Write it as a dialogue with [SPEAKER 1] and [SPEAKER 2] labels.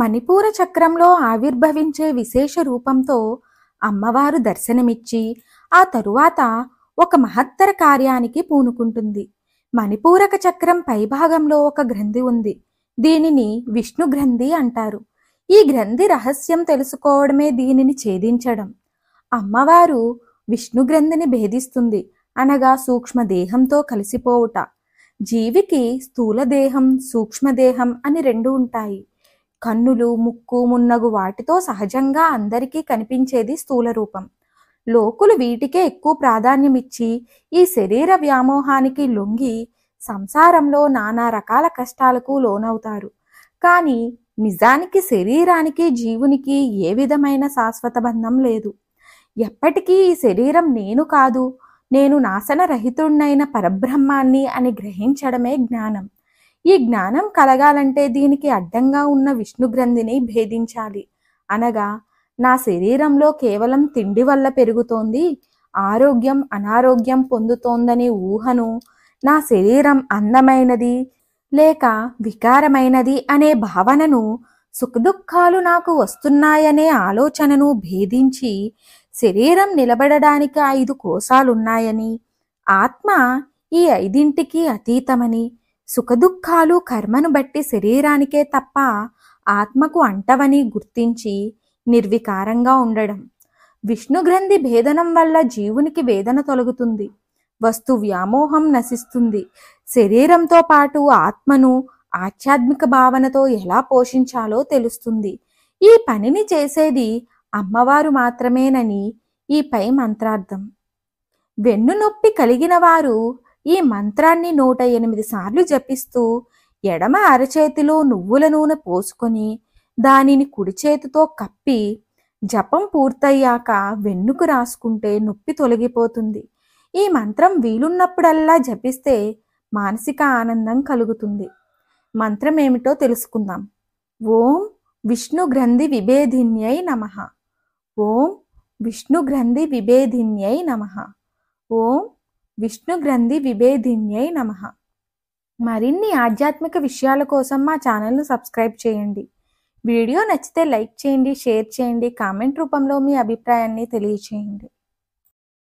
[SPEAKER 1] మణిపూర చక్రంలో ఆవిర్భవించే విశేష రూపంతో అమ్మవారు దర్శనమిచ్చి ఆ తరువాత ఒక మహత్తర కార్యానికి పూనుకుంటుంది మణిపూరక చక్రం పైభాగంలో ఒక గ్రంథి ఉంది దీనిని విష్ణు గ్రంథి అంటారు ఈ గ్రంథి రహస్యం తెలుసుకోవడమే దీనిని ఛేదించడం అమ్మవారు విష్ణు గ్రంథిని భేదిస్తుంది అనగా సూక్ష్మ దేహంతో కలిసిపోవుట జీవికి స్థూల దేహం సూక్ష్మదేహం అని రెండు ఉంటాయి కన్నులు ముక్కు మున్నగు వాటితో సహజంగా అందరికీ కనిపించేది స్థూల రూపం లోకులు వీటికే ఎక్కువ ప్రాధాన్యమిచ్చి ఈ శరీర వ్యామోహానికి లొంగి సంసారంలో నానా రకాల కష్టాలకు లోనవుతారు కానీ నిజానికి శరీరానికి జీవునికి ఏ విధమైన శాశ్వత బంధం లేదు ఎప్పటికీ ఈ శరీరం నేను కాదు నేను నాశనరహితుణ్ణైన పరబ్రహ్మాన్ని అని గ్రహించడమే జ్ఞానం ఈ జ్ఞానం కలగాలంటే దీనికి అడ్డంగా ఉన్న విష్ణు గ్రంథిని భేదించాలి అనగా నా శరీరంలో కేవలం తిండి వల్ల పెరుగుతోంది ఆరోగ్యం అనారోగ్యం పొందుతోందనే ఊహను నా శరీరం అందమైనది లేక వికారమైనది అనే భావనను సుఖదుఖాలు నాకు వస్తున్నాయనే ఆలోచనను భేదించి శరీరం నిలబడడానికి ఐదు కోశాలున్నాయని ఆత్మ ఈ ఐదింటికి అతీతమని సుఖదుఖాలు కర్మను బట్టి శరీరానికే తప్ప ఆత్మకు అంటవని గుర్తించి నిర్వికారంగా ఉండడం విష్ణుగ్రంథి భేదనం వల్ల జీవునికి వేదన తొలగుతుంది వస్తు వ్యామోహం నశిస్తుంది శరీరంతో పాటు ఆత్మను ఆధ్యాత్మిక భావనతో ఎలా పోషించాలో తెలుస్తుంది ఈ పనిని చేసేది అమ్మవారు మాత్రమేనని ఈ పై మంత్రార్థం వెన్నునొప్పి కలిగిన వారు ఈ మంత్రాన్ని నూట ఎనిమిది సార్లు జపిస్తూ ఎడమ అరచేతిలో నువ్వుల నూనె పోసుకొని దానిని కుడి చేతితో కప్పి జపం పూర్తయ్యాక వెన్నుకు రాసుకుంటే నొప్పి తొలగిపోతుంది ఈ మంత్రం వీలున్నప్పుడల్లా జపిస్తే మానసిక ఆనందం కలుగుతుంది మంత్రం ఏమిటో తెలుసుకుందాం ఓం విష్ణు గ్రంథి విభేదిన్యై నమ ఓం విష్ణు గ్రంథి విభేదిన్యై నమ ఓం విష్ణు గ్రంథి విభేదిన్యై నమ మరిన్ని ఆధ్యాత్మిక విషయాల కోసం మా ఛానల్ను సబ్స్క్రైబ్ చేయండి వీడియో నచ్చితే లైక్ చేయండి షేర్ చేయండి కామెంట్ రూపంలో మీ అభిప్రాయాన్ని తెలియచేయండి